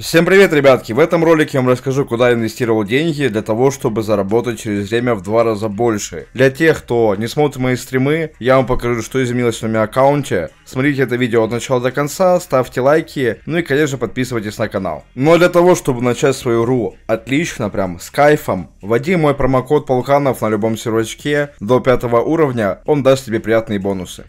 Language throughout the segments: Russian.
Всем привет, ребятки! В этом ролике я вам расскажу, куда я инвестировал деньги для того, чтобы заработать через время в два раза больше. Для тех, кто не смотрит мои стримы, я вам покажу, что изменилось на моем аккаунте. Смотрите это видео от начала до конца, ставьте лайки, ну и, конечно, подписывайтесь на канал. Но ну а для того, чтобы начать свою ру отлично, прям с кайфом, вводи мой промокод Полканов на любом сервачке до пятого уровня, он даст тебе приятные бонусы.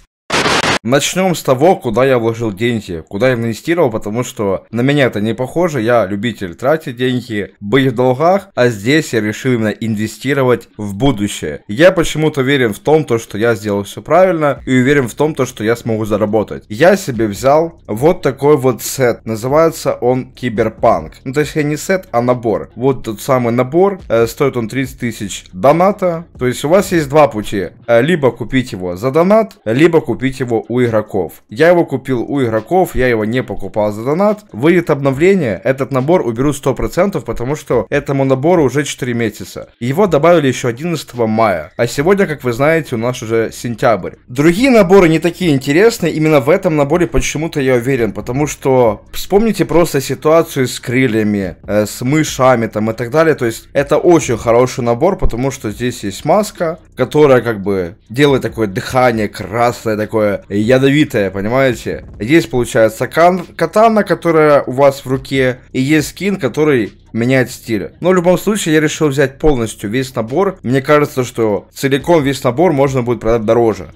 Начнем с того, куда я вложил деньги, куда я инвестировал, потому что на меня это не похоже, я любитель тратить деньги, быть в долгах, а здесь я решил именно инвестировать в будущее. Я почему-то уверен в том, то, что я сделал все правильно, и уверен в том, то, что я смогу заработать. Я себе взял вот такой вот сет, называется он Киберпанк. Ну, то есть не сет, а набор. Вот тот самый набор, э, стоит он 30 тысяч доната, то есть у вас есть два пути, э, либо купить его за донат, либо купить его у игроков. Я его купил у игроков, я его не покупал за донат. Выйдет обновление, этот набор уберу 100%, потому что этому набору уже 4 месяца. Его добавили еще 11 мая. А сегодня, как вы знаете, у нас уже сентябрь. Другие наборы не такие интересные, именно в этом наборе почему-то я уверен, потому что вспомните просто ситуацию с крыльями, э, с мышами там и так далее. То есть это очень хороший набор, потому что здесь есть маска, которая как бы делает такое дыхание красное, такое ядовитое, понимаете? Здесь получается кан катана, которая у вас в руке, и есть скин, который меняет стиль. Но в любом случае я решил взять полностью весь набор. Мне кажется, что целиком весь набор можно будет продать дороже.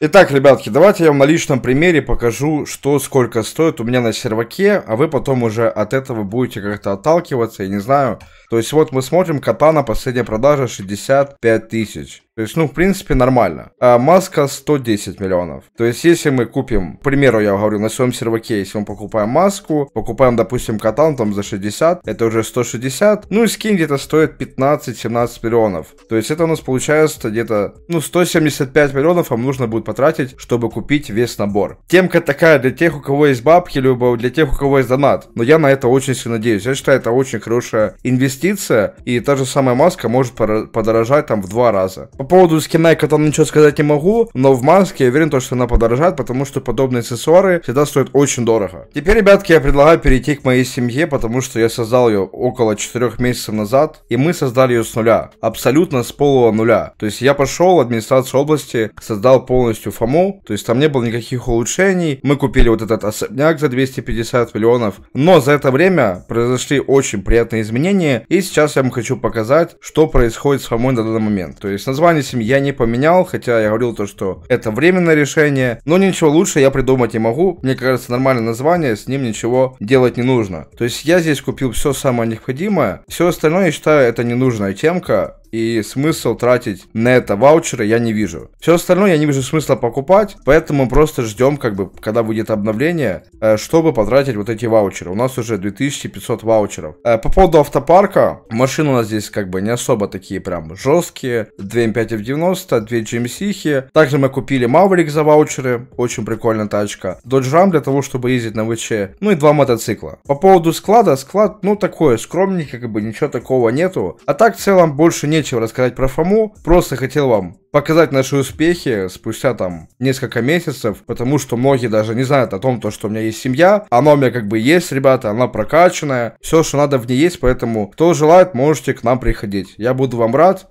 Итак, ребятки, давайте я вам на личном примере покажу, что сколько стоит у меня на серваке, а вы потом уже от этого будете как-то отталкиваться, я не знаю. То есть вот мы смотрим, катана, последняя продажа 65 тысяч. То есть, ну, в принципе, нормально. А маска 110 миллионов. То есть, если мы купим, к примеру, я говорю, на своем серваке, если мы покупаем маску, покупаем, допустим, катан там за 60, это уже 160, ну и скин где-то стоит 15-17 миллионов. То есть, это у нас получается где-то, ну, 175 миллионов вам нужно будет потратить, чтобы купить весь набор. Темка такая для тех, у кого есть бабки, либо для тех, у кого есть донат. Но я на это очень сильно надеюсь. Я считаю, это очень хорошая инвестиция, и та же самая маска может подорожать там в два раза. По поводу скина я там ничего сказать не могу, но в маске я уверен, что она подорожает, потому что подобные аксессуары всегда стоят очень дорого. Теперь, ребятки, я предлагаю перейти к моей семье, потому что я создал ее около 4 месяцев назад, и мы создали ее с нуля. Абсолютно с полного нуля. То есть я пошел в администрацию области, создал полностью ФОМУ, то есть там не было никаких улучшений. Мы купили вот этот особняк за 250 миллионов, но за это время произошли очень приятные изменения, и сейчас я вам хочу показать, что происходит с ФОМой на данный момент. То есть название семьи я не поменял, хотя я говорил то, что это временное решение. Но ничего лучше я придумать не могу. Мне кажется, нормальное название, с ним ничего делать не нужно. То есть я здесь купил все самое необходимое. Все остальное, я считаю, это ненужная темка и смысл тратить на это ваучеры я не вижу. Все остальное я не вижу смысла покупать, поэтому просто ждем, как бы, когда будет обновление, э, чтобы потратить вот эти ваучеры. У нас уже 2500 ваучеров. Э, по поводу автопарка, машины у нас здесь как бы не особо такие прям жесткие. 2 М5 в 90 2 GMC. Также мы купили Maverick за ваучеры, очень прикольная тачка. Dodge Ram для того, чтобы ездить на ВЧ. Ну и два мотоцикла. По поводу склада, склад, ну такое, скромненький, как бы ничего такого нету. А так в целом больше не нечего рассказать про Фому, просто хотел вам показать наши успехи спустя там несколько месяцев, потому что многие даже не знают о том, то, что у меня есть семья, она у меня как бы есть, ребята, она прокачанная, все, что надо в ней есть, поэтому кто желает, можете к нам приходить. Я буду вам рад,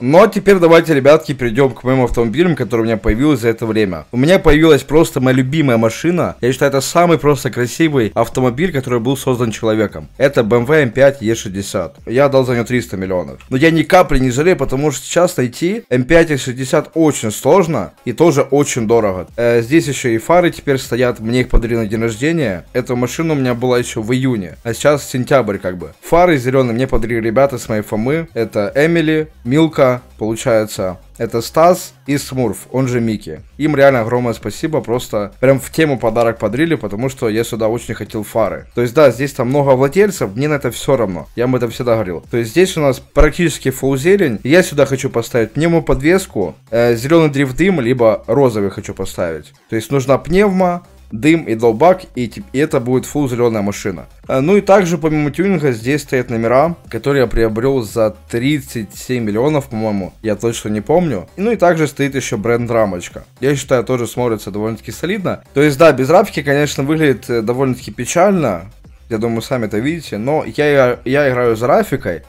но теперь давайте, ребятки, перейдем к моим автомобилям, которые у меня появились за это время. У меня появилась просто моя любимая машина. Я считаю, это самый просто красивый автомобиль, который был создан человеком. Это BMW M5 E60. Я дал за нее 300 миллионов. Но я ни капли не жалею, потому что сейчас найти M5 E60 очень сложно и тоже очень дорого. Э, здесь еще и фары теперь стоят. Мне их подарили на день рождения. Эта машина у меня была еще в июне, а сейчас сентябрь как бы. Фары зеленые мне подарили ребята с моей Фомы. Это Эмили, Милка, получается, это Стас и Смурф, он же Микки. Им реально огромное спасибо, просто прям в тему подарок подарили, потому что я сюда очень хотел фары. То есть да, здесь там много владельцев, мне на это все равно, я вам это всегда говорил. То есть здесь у нас практически фул зелень, я сюда хочу поставить пневмоподвеску, э, зеленый дрифт дым, либо розовый хочу поставить. То есть нужна пневма, дым и долбак, и, и это будет full зеленая машина. А, ну и также помимо тюнинга здесь стоят номера, которые я приобрел за 37 миллионов, по-моему, я точно не помню. Ну и также стоит еще бренд рамочка. Я считаю, тоже смотрится довольно-таки солидно. То есть да, без рамки, конечно, выглядит э, довольно-таки печально, я думаю, сами это видите, но я, я играю за графикой,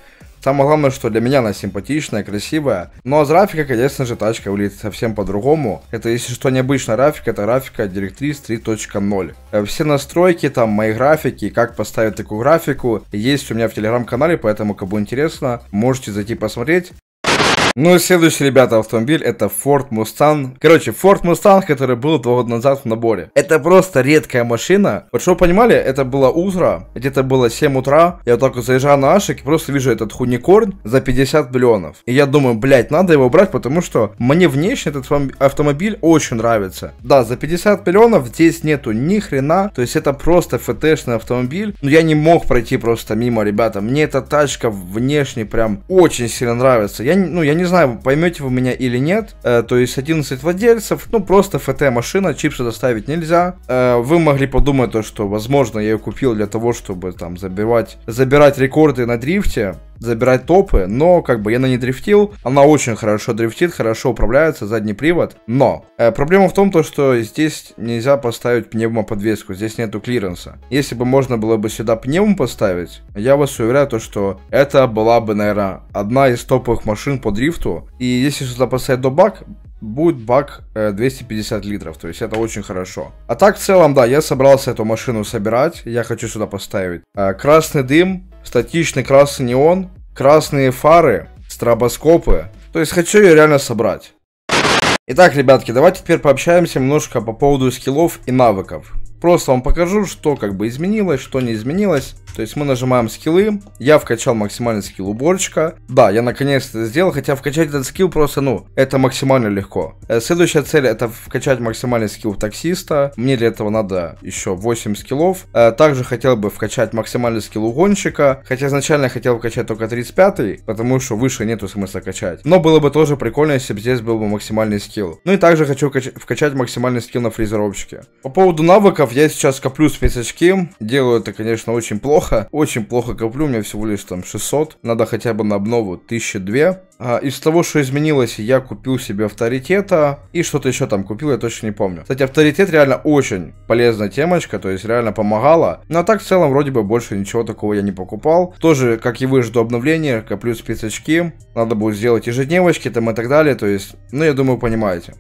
Самое главное, что для меня она симпатичная, красивая. Но ну, а с графика, конечно же, тачка выглядит совсем по-другому. Это, если что, необычная графика, это графика Directrice 3.0. Все настройки, там, мои графики, как поставить такую графику, есть у меня в телеграм-канале, поэтому, кому интересно, можете зайти посмотреть. Ну и следующий, ребята, автомобиль это Ford Mustang. Короче, Ford Mustang, который был два года назад в наборе. Это просто редкая машина. Вот чтобы вы понимали, это было утро, где-то было 7 утра. Я вот так вот заезжаю на Ашик и просто вижу этот хуникорн за 50 миллионов. И я думаю, блять, надо его брать, потому что мне внешне этот автомобиль очень нравится. Да, за 50 миллионов здесь нету ни хрена. То есть это просто ФТшный автомобиль. Но я не мог пройти просто мимо, ребята. Мне эта тачка внешне прям очень сильно нравится. Я, ну, я не знаю, поймете вы меня или нет, э, то есть 11 владельцев, ну просто ФТ-машина, чипсы доставить нельзя. Э, вы могли подумать то, что, возможно, я ее купил для того, чтобы там забивать, забирать рекорды на дрифте, забирать топы, но как бы я на ней дрифтил, она очень хорошо дрифтит, хорошо управляется, задний привод, но э, проблема в том, то, что здесь нельзя поставить пневмоподвеску, здесь нету клиренса. Если бы можно было бы сюда пневму поставить, я вас уверяю, то, что это была бы, наверное, одна из топовых машин по дрифту, лифту. И если сюда поставить бак, будет бак 250 э, литров, то есть это очень хорошо. А так, в целом, да, я собрался эту машину собирать, я хочу сюда поставить э, красный дым, статичный красный неон, красные фары, стробоскопы, то есть хочу ее реально собрать. Итак, ребятки, давайте теперь пообщаемся немножко по поводу скиллов и навыков. Просто вам покажу, что как бы изменилось, что не изменилось. То есть мы нажимаем скиллы. Я вкачал максимальный скилл уборщика. Да, я наконец-то сделал, хотя вкачать этот скилл просто, ну, это максимально легко. Э, следующая цель это вкачать максимальный скилл таксиста. Мне для этого надо еще 8 скиллов. Э, также хотел бы вкачать максимальный скилл угонщика. Хотя изначально я хотел вкачать только 35, потому что выше нету смысла качать. Но было бы тоже прикольно, если бы здесь был бы максимальный скилл. Ну и также хочу вкачать максимальный скилл на фрезеровщике. По поводу навыков долларов. Я сейчас коплю спецочки. Делаю это, конечно, очень плохо. Очень плохо коплю. У меня всего лишь там 600. Надо хотя бы на обнову 1002. А, из того, что изменилось, я купил себе авторитета и что-то еще там купил, я точно не помню. Кстати, авторитет реально очень полезная темочка, то есть реально помогала. Но ну, а так в целом вроде бы больше ничего такого я не покупал. Тоже, как и вы, жду обновления, коплю спецочки. Надо будет сделать ежедневочки там и так далее, то есть, ну я думаю, понимаете.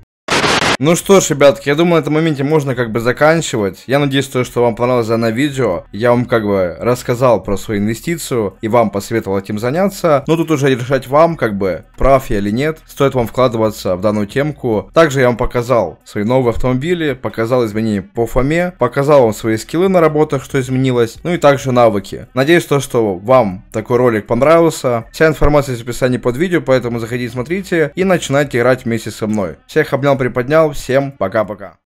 Ну что ж, ребятки, я думаю, на этом моменте можно как бы заканчивать. Я надеюсь, то, что вам понравилось данное видео. Я вам как бы рассказал про свою инвестицию и вам посоветовал этим заняться. Но тут уже решать вам, как бы, прав я или нет, стоит вам вкладываться в данную темку. Также я вам показал свои новые автомобили, показал изменения по фоме, показал вам свои скиллы на работах, что изменилось, ну и также навыки. Надеюсь, то, что вам такой ролик понравился. Вся информация есть в описании под видео, поэтому заходите, смотрите и начинайте играть вместе со мной. Всех обнял, приподнял всем пока-пока.